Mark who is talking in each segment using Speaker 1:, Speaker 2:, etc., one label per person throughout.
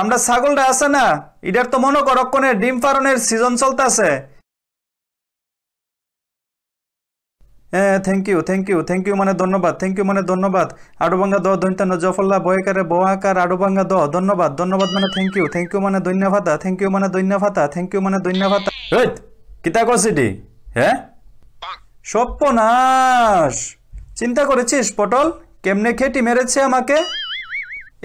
Speaker 1: আমরা ছাগলটা আছে না এটার তো মনে করক্ষণে ডিম পারণের সিজন চলতেছে হ্যাঁ thank you thank you thank you মানে ধন্যবাদ থ্যাংক ইউ মানে ধন্যবাদ আডুবাঙ্গা দ দৈন্তান্ন জফল্লা বয়কারে বহাকার আডুবাঙ্গা দ ধন্যবাদ ধন্যবাদ মানে থ্যাংক ইউ থ্যাংক ইউ মানে ভাতা থ্যাংক ইউ মানে ভাতা থ্যাংক ইউ মানে ধন্যবাদ কিতা ডি হ্যাঁ সপ্পনাশ চিন্তা করেছিস পটল কেমনে খেটি মেরেছে আমাকে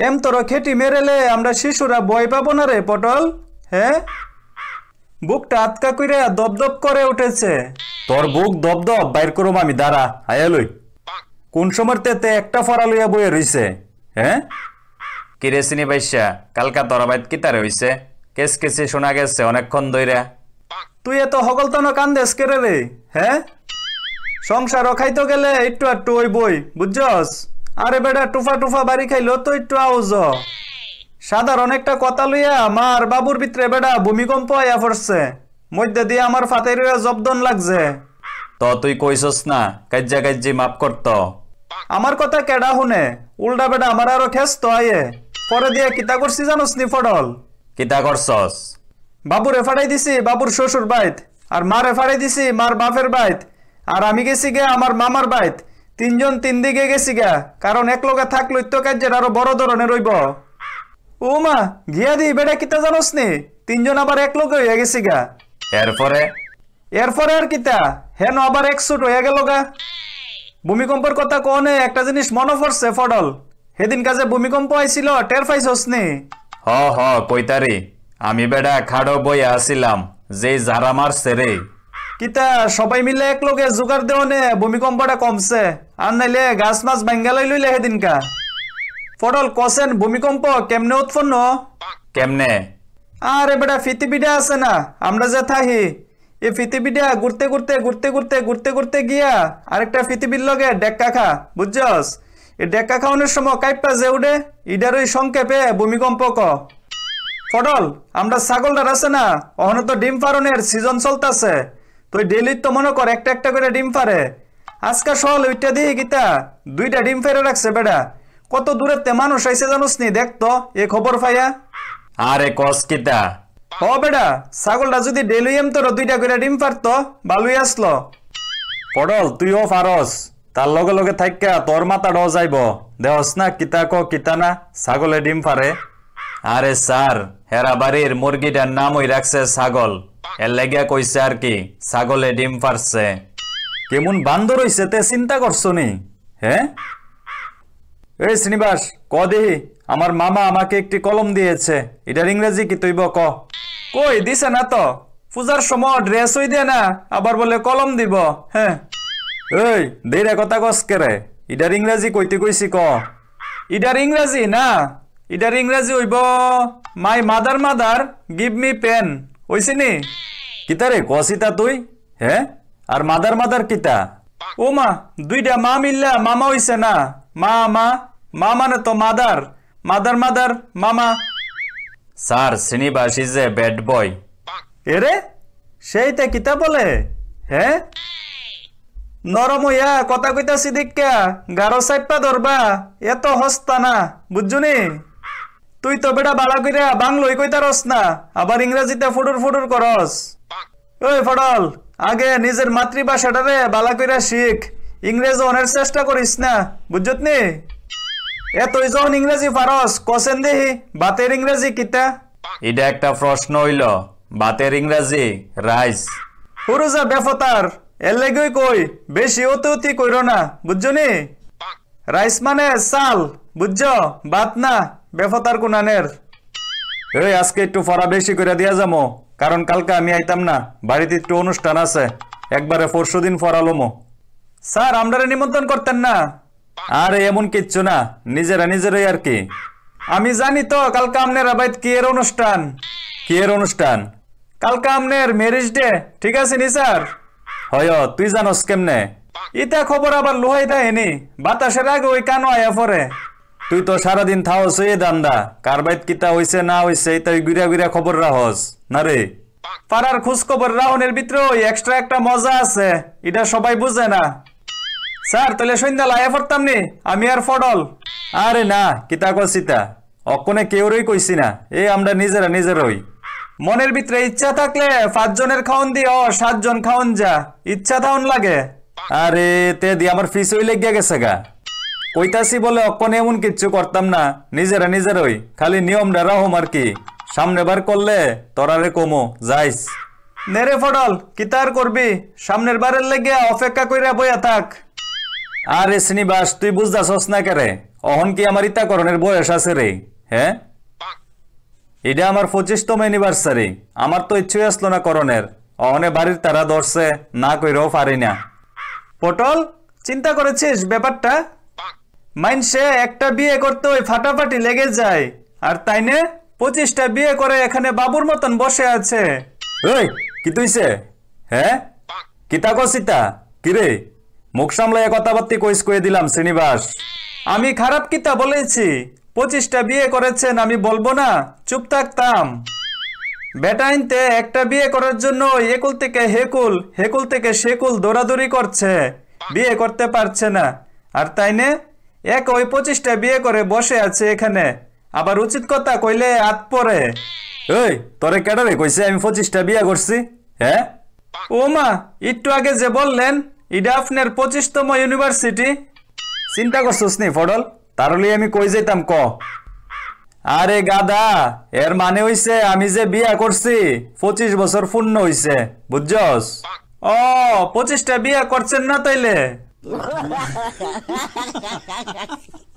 Speaker 1: এম তোর খেটি মেরেলে আমরা শিশুরা বই পাবো না রে পটল হ্যাঁ বুকটা আটকা করে দপদপ করে উঠেছে তোর বুক দপদপ বাইর করুম আমি দাঁড়া আয়ালই কোন সময় তেতে একটা ফরা লইয়া বইয়ে রইছে হ্যাঁ কিরে চিনি পাইসা কালকা তোর বাইত কি তারে হইছে কেস কেসে শোনা গেছে অনেকক্ষণ ধইরা তুই এত হগলতন কান্দেস কেরে রে হ্যাঁ সংসার খাইতে গেলে একটু একটু ওই বই বুঝছস আরে বেটা টুফা টুফা বাড়ি খাইলো তো একটু আওজ সাদার একটা কথা লইয়া আমার বাবুর ভিতরে বেটা ভূমিকম্প আয়া পড়ছে মধ্যে দিয়ে আমার ফাতের জবদন লাগছে তো তুই কইসস না কাজ্যা কাজ্যে মাপ করত আমার কথা কেডা শুনে উল্টা বেটা আমার আরো ঠেস তো আয়ে পরে দিয়ে কিতা করছি জানোস নি ফডল কিতা করছস বাবুর এফাড়াই দিছি বাবুর শ্বশুর বাইত আর মার এফাড়াই দিছি মার বাপের বাইত আর আমি গেছি গে আমার মামার বাইত তিনজন তিন দিকে গেছি গা কারণ এক থাকলো থাকলে ইত্যকার্যের আরো বড় ধরনের রইব ও মা গিয়া দি বেটা কিতা জানোস নি তিনজন আবার এক লোকে হইয়া গেছি গা এরপরে এরপরে আর কিতা হেন আবার এক সুট হইয়া গেল গা ভূমিকম্পর কথা কনে একটা জিনিস মনে পড়ছে ফডল সেদিন কাজে ভূমিকম্প আইছিল টের পাইছস হসনি হ হ কইতারি আমি বেডা খাড়ো বইয়া আসিলাম যে জারামার সেরে কিতা সবাই মিলে এক লোকে জোগাড় নে ভূমিকম্পটা কমছে আর নাইলে গাছ মাছ বাঙ্গালাই লইলে হেদিনকা ফটল কসেন ভূমিকম্প কেমনে উৎপন্ন কেমনে আরে বেটা পৃথিবীটা আছে না আমরা যে থাহি এই পৃথিবীটা ঘুরতে ঘুরতে ঘুরতে ঘুরতে ঘুরতে ঘুরতে গিয়া আরেকটা পৃথিবীর লগে ডেক্কা খা বুঝছস এ ডেক্কা খাওয়ানোর সময় কাইপটা যে উঠে ইডার ওই সংক্ষেপে ভূমিকম্প ক ফটল আমরা ছাগলটার আছে না অহনত ডিম পারনের সিজন চলতেছে তো ডেলি তো মনে কর একটা একটা করে ডিম ফারে আজকা সল ওইটা দিয়ে গীতা দুইটা ডিম ফেরে রাখছে বেড়া কত দূরে তে মানুষ আইসে জানুস নি দেখতো এ খবর পাইয়া আরে কস কিতা ও বেড়া ছাগলটা যদি ডেলি এম তোর দুইটা করে ডিম ফারতো ভালোই আসলো পডল তুইও ফারস তার লগে লগে থাকা তোর মাথা ড যাইব দেহস না কিতা ক কিতা না ছাগলে ডিম ফারে আরে স্যার হেরাবাড়ির মুরগিটার নামই রাখছে ছাগল এর লেগিয়া কইছে আর কি ছাগলে ডিম পারছে কেমন বান্দর হইছে তে চিন্তা করছো নি হ্যাঁ এই শ্রীনিবাস ক দেহি আমার মামা আমাকে একটি কলম দিয়েছে এটার ইংরেজি কি তুই ক কই দিছে না তো পূজার সময় ড্রেস হই দে না আবার বলে কলম দিব হ্যাঁ এই দেরে কথা কস কেরে ইডার ইংরেজি কইতে কইছি ক ইডার ইংরেজি না ইডার ইংরেজি হইব my mother mother give me pen ওইসিনি কিতা রে কসিতা তুই হ্যাঁ আর মাদার মাদার কিতা ও মা দুইটা মা মিল্লা মামা হইছে না মা মা মা মানে তো মাদার মাদার মাদার মামা স্যার শ্রীনিবাসী যে ব্যাড বয় এরে সেইটা কিতা বলে হ্যাঁ নরম হইয়া কথা কইতাছি দেখা গারো সাইপা ধরবা এত হস্তা না বুঝছুনি তুই তো বেটা বালা করে বাংলোই কইতারস না আবার ইংরেজিতে ফুটুর ফুটুর করস ওই ফটল আগে নিজের রে বালা কইরা শিখ ইংরেজি অনের চেষ্টা করিস না বুঝত নি এ তুই যখন ইংরেজি পারস কসেন দেহি বাতের ইংরেজি কিতা এটা একটা প্রশ্ন হইল বাতের ইংরেজি রাইস পুরুষা বেফতার এর লেগই কই বেশি অতি কইর না বুঝছো রাইস মানে চাল বুঝছ বাত না বেফতার কুনানের এই আজকে একটু ফরা বেশি করে দিয়া যাবো কারণ কালকে আমি আইতাম না বাড়িতে একটু অনুষ্ঠান আছে একবারে পরশু দিন ফরালোমো স্যার আমরা নিমন্ত্রণ করতেন না আরে এমন কিচ্ছু না নিজেরা নিজেরাই আর কি আমি জানি তো কালকে আমনের আবাইত কি এর অনুষ্ঠান কি এর অনুষ্ঠান কালকে আমনের ম্যারেজ ডে ঠিক আছে নি স্যার হয় তুই জানোস কেমনে ইতা খবর আবার লোহাই দেয়নি বাতাসের আগে ওই কানো আয়া পরে তুই তো সারাদিন থাও এ দান্দা কারবাইত কিতা হইছে না হইছে তাই গুড়া গুড়া খবর রাহস না রে পাড়ার খোঁজ খবর রাহনের ভিতরে ওই এক্সট্রা একটা মজা আছে এটা সবাই বুঝে না স্যার তাহলে সন্ধ্যা লাইয়া পড়তাম নি আমি আর ফডল আরে না কিতা কসিতা অকনে কেউরই কইছি না এ আমরা নিজেরা নিজেরই মনের ভিতরে ইচ্ছা থাকলে পাঁচজনের খাওন দি ও সাতজন খাওন যা ইচ্ছা থাউন লাগে আরে তে দি আমার ফিস হইলে গিয়া গেছে গা কইতাছি বলে অক্ষণ এমন কিচ্ছু করতাম না নিজেরা নিজেরই খালি নিয়ম ডেরা হোম আর কি সামনে বার করলে তরারে কমো যাইস নেরে ফডল তার করবি সামনের বারের লেগে অপেক্ষা কইরা বইয়া থাক আরে শ্রীনিবাস তুই বুঝদাছস না কেরে অহন কি আমার ইতাকরণের বয়স আছে রে হ্যাঁ এটা আমার পঁচিশতম অ্যানিভার্সারি আমার তো ইচ্ছে আসলো না করণের অহনে বাড়ির তারা ধরছে না কইরাও পারি না পটল চিন্তা করেছিস ব্যাপারটা মানুষে একটা বিয়ে করতে ওই ফাটাফাটি লেগে যায় আর তাই নে পঁচিশটা বিয়ে করে এখানে বাবুর মতন বসে আছে ওই কি তুইছে হ্যাঁ কিতা কি রে মুখ সামলাইয়া কথাবার্তি কইস কয়ে দিলাম শ্রীনিবাস আমি খারাপ কিতা বলেছি পঁচিশটা বিয়ে করেছেন আমি বলবো না চুপ থাকতাম বেটাইনতে একটা বিয়ে করার জন্য একুল থেকে হেকুল হেকুল থেকে সেকুল দৌড়াদৌড়ি করছে বিয়ে করতে পারছে না আর তাই না এক ওই পঁচিশটা বিয়ে করে বসে আছে এখানে আবার উচিত কথা কইলে হাত পরে ওই তোরে কেডারে কইছে আমি পঁচিশটা বিয়ে করছি হ্যাঁ ও মা একটু আগে যে বললেন এটা আপনার পঁচিশতম ইউনিভার্সিটি চিন্তা করছিস নি ফডল তারলে আমি কই যেতাম ক আরে গাদা এর মানে হইছে আমি যে বিয়া করছি পঁচিশ বছর পূর্ণ হইছে বুঝছ ও পঁচিশটা বিয়া করছেন না তাইলে Todo...